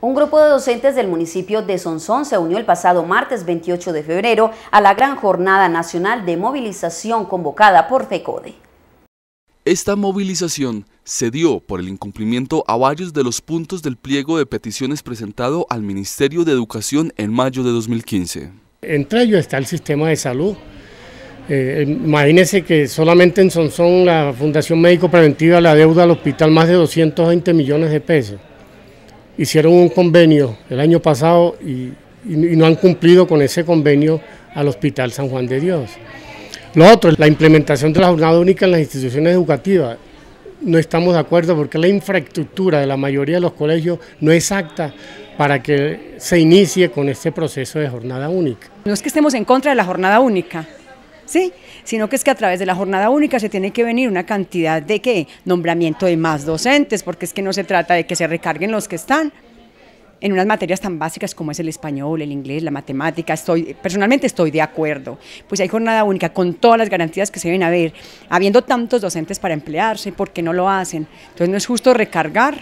Un grupo de docentes del municipio de Sonsón se unió el pasado martes 28 de febrero a la gran jornada nacional de movilización convocada por FECODE. Esta movilización se dio por el incumplimiento a varios de los puntos del pliego de peticiones presentado al Ministerio de Educación en mayo de 2015. Entre ellos está el sistema de salud. Eh, imagínense que solamente en Sonsón la Fundación Médico Preventiva la deuda al hospital más de 220 millones de pesos hicieron un convenio el año pasado y, no han cumplido con ese convenio al Hospital San Juan de Dios. Lo otro, la implementación de la jornada única en las instituciones educativas. No estamos de acuerdo porque la infraestructura de la mayoría de los colegios no es apta para que se inicie con este proceso de jornada única. No es que estemos en contra de la jornada única, ¿sí? Sino que es que a través de la jornada única se tiene que venir una cantidad de ¿qué? nombramiento de más docentes, porque es que no se trata de que se recarguen los que están en unas materias tan básicas como es el español, el inglés, la matemática, estoy, personalmente estoy de acuerdo. Pues hay jornada única con todas las garantías que se deben haber, habiendo tantos docentes para emplearse, ¿por qué no lo hacen? Entonces no es justo recargar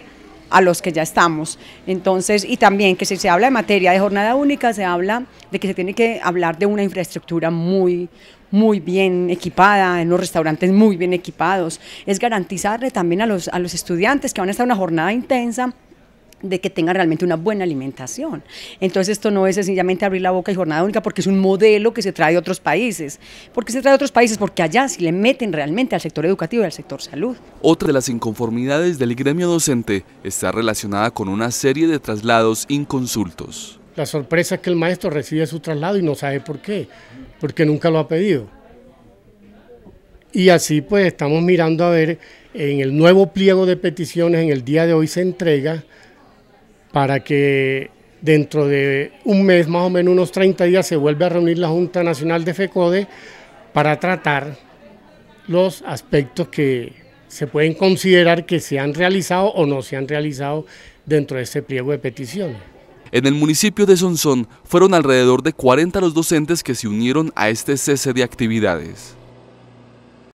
a los que ya estamos. Entonces, y también que si se habla de materia de jornada única, se habla de que se tiene que hablar de una infraestructura muy, muy bien equipada, en los restaurantes muy bien equipados. Es garantizarle también a los, a los estudiantes que van a estar una jornada intensa de que tenga realmente una buena alimentación. Entonces esto no es sencillamente abrir la boca y jornada única porque es un modelo que se trae de otros países. ¿Por qué se trae de otros países? Porque allá si le meten realmente al sector educativo y al sector salud. Otra de las inconformidades del gremio docente está relacionada con una serie de traslados inconsultos. La sorpresa es que el maestro recibe su traslado y no sabe por qué, porque nunca lo ha pedido. Y así pues estamos mirando a ver, en el nuevo pliego de peticiones en el día de hoy se entrega para que dentro de un mes, más o menos unos 30 días, se vuelva a reunir la Junta Nacional de FECODE para tratar los aspectos que se pueden considerar que se han realizado o no se han realizado dentro de este pliego de petición. En el municipio de Sonsón fueron alrededor de 40 los docentes que se unieron a este cese de actividades.